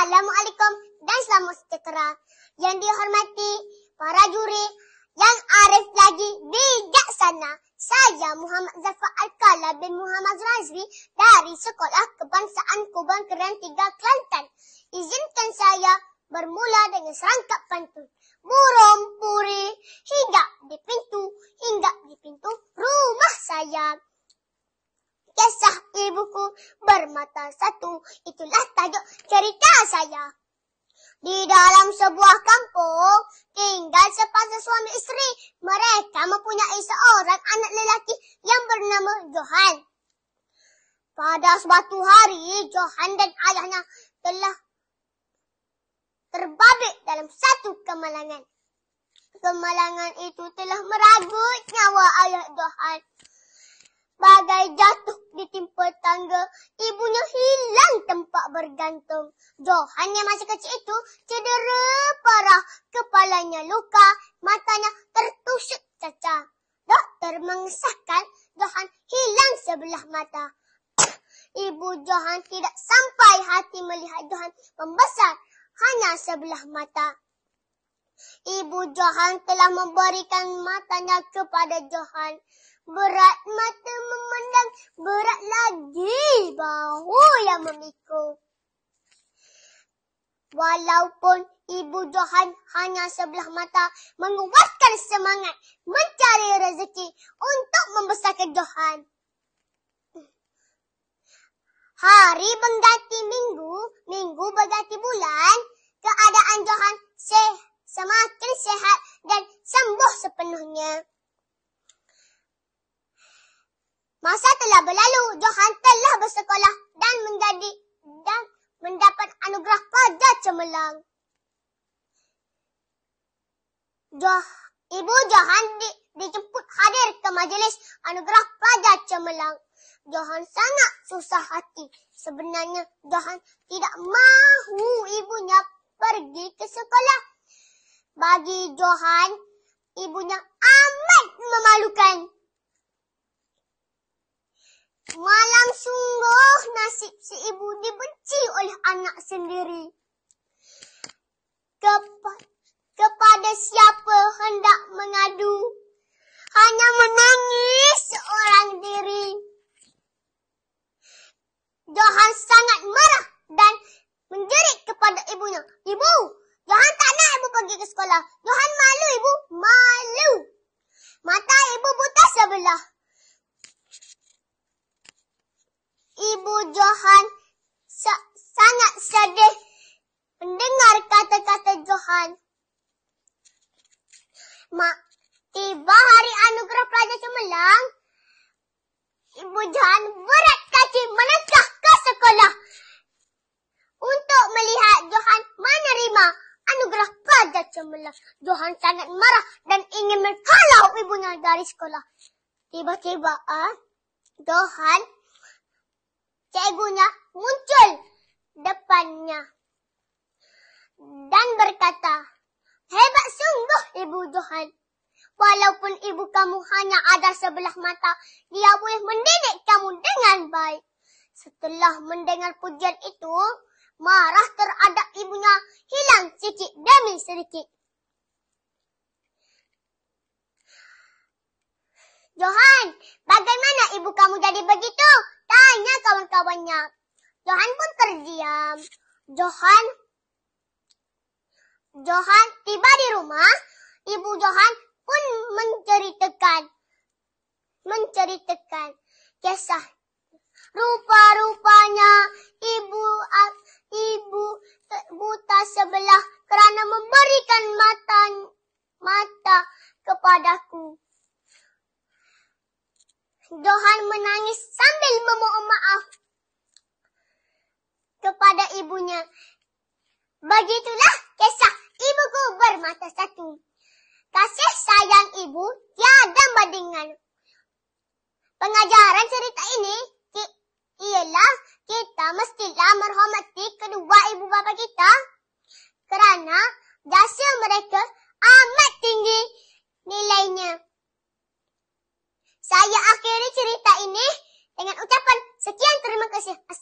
Assalamualaikum dan selamat sejahtera Yang dihormati para juri yang arif lagi bijaksana Saya Muhammad Zafar Al-Kala bin Muhammad Razwi Dari Sekolah Kebangsaan Kuban Keren 3 Kelantan Izinkan saya bermula dengan serangkap pantun Burung pun mata satu. Itulah tajuk cerita saya. Di dalam sebuah kampung, tinggal sepasang suami isteri. Mereka mempunyai seorang anak lelaki yang bernama Johan. Pada suatu hari, Johan dan ayahnya telah terbabit dalam satu kemalangan. Kemalangan itu telah meragut nyawa ayah Johan. Bagai jatuh ditimpa bergantung. Johannya masih kecil itu cedera parah. Kepalanya luka, matanya tertusuk cacah. Doktor mengesahkan Johan hilang sebelah mata. Ibu Johan tidak sampai hati melihat Johan membesar hanya sebelah mata. Ibu Johan telah memberikan matanya kepada Johan. Berat mata walaupun ibu Johan hanya sebelah mata menguatkan semangat mencari rezeki untuk membesarkan Johan. Hari mengganti minggu, minggu berganti bulan, keadaan Johan seh, semakin sehat dan sembuh sepenuhnya. Masa telah berlalu, Johan telah bersekolah dan menjadi dan mendapat anugerah cemerlang. Joh, Ibu Johan di, dijemput hadir ke majlis anugerah pelajar cemerlang. Johan sangat susah hati. Sebenarnya Johan tidak mahu ibunya pergi ke sekolah. Bagi Johan, ibunya amat memalukan. Malam sungguh nasib si ibu dibenci oleh anak sendiri kep kepada siapa hendak mengadu. Hanya menangis seorang diri. Johan sangat marah dan menjerit kepada ibunya. Ibu, Johan tak nak ibu pergi ke sekolah. Johan malu ibu, malu. Mata ibu buta sebelah. Ibu Johan cemerlang. Johan sangat marah dan ingin menghalau ibunya dari sekolah. Tiba-tiba, ah, Johan, cikgunya muncul depannya dan berkata, Hebat sungguh ibu Johan. Walaupun ibu kamu hanya ada sebelah mata, dia boleh mendidik kamu dengan baik. Setelah mendengar pujian itu, marah terlalu. Johan, bagaimana ibu kamu jadi begitu? Tanya kawan-kawannya. Johan pun terdiam. Johan, Johan tiba di rumah. Ibu Johan pun menceritakan, menceritakan kisah Johan menangis sambil memohon maaf kepada ibunya. Begitulah. наших